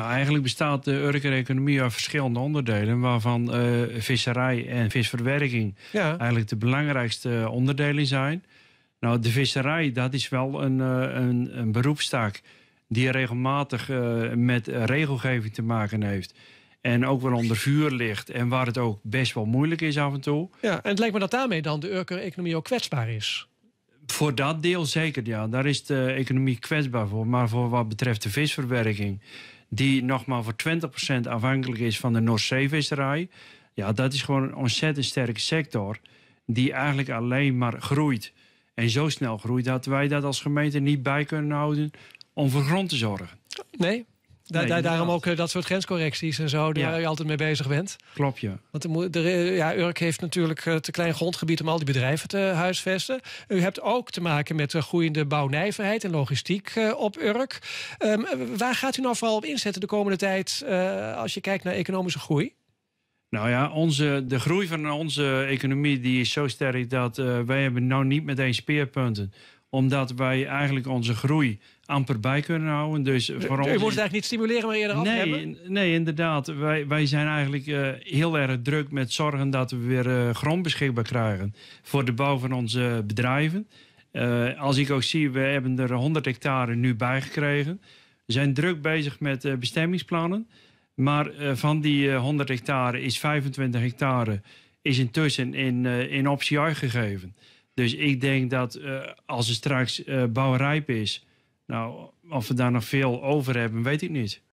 Nou, eigenlijk bestaat de Urker-economie uit verschillende onderdelen, waarvan eh, visserij en visverwerking eigenlijk de belangrijkste eh, onderdelen zijn. Nou, de visserij, dat is wel een, uh, een, een beroepstaak die regelmatig met regelgeving te maken heeft. En ook wel onder vuur ligt. En waar het ook best wel moeilijk is af en toe. Ja, en het lijkt me dat daarmee dan de Urker-economie ook kwetsbaar is. Voor dat deel zeker, ja. Daar is de economie kwetsbaar voor. Maar voor wat betreft de visverwerking die nog maar voor 20% afhankelijk is van de Noordzeevisserij. Ja, dat is gewoon een ontzettend sterke sector die eigenlijk alleen maar groeit. En zo snel groeit dat wij dat als gemeente niet bij kunnen houden om voor grond te zorgen. Nee, daarom ook eh, dat soort grenscorrecties en zo, daar je altijd mee bezig bent. Klopt, je. Want de, eh, ja, Urk heeft natuurlijk eh, te klein grondgebied om al die bedrijven te huisvesten. U hebt ook te maken met groeiende bouwnijverheid en logistiek op Urk. Ehm, waar gaat u nou vooral op inzetten de komende tijd als je kijkt naar economische groei? Nou ja, onze, de groei van onze economie die is zo sterk dat wij hebben nou niet meteen speerpunten hebben omdat wij eigenlijk onze groei amper bij kunnen houden. Dus de, voor eigenlijk niet stimuleren, maar eerder nee, hebben? Nee, inderdaad. Wij, wij zijn eigenlijk eh, heel erg druk met zorgen dat we weer uh, grond beschikbaar krijgen... voor de bouw van onze bedrijven. Eh, als ik ook zie, we hebben er 100 hectare nu bij gekregen. We zijn druk bezig met bestemmingsplannen. Maar van die 100 hectare is 25 hectare is intussen in, in optie uitgegeven. Dus ik denk dat eh, als er straks uh, eh, bouwrijp is, nou, of we daar nog veel over hebben, weet ik niet.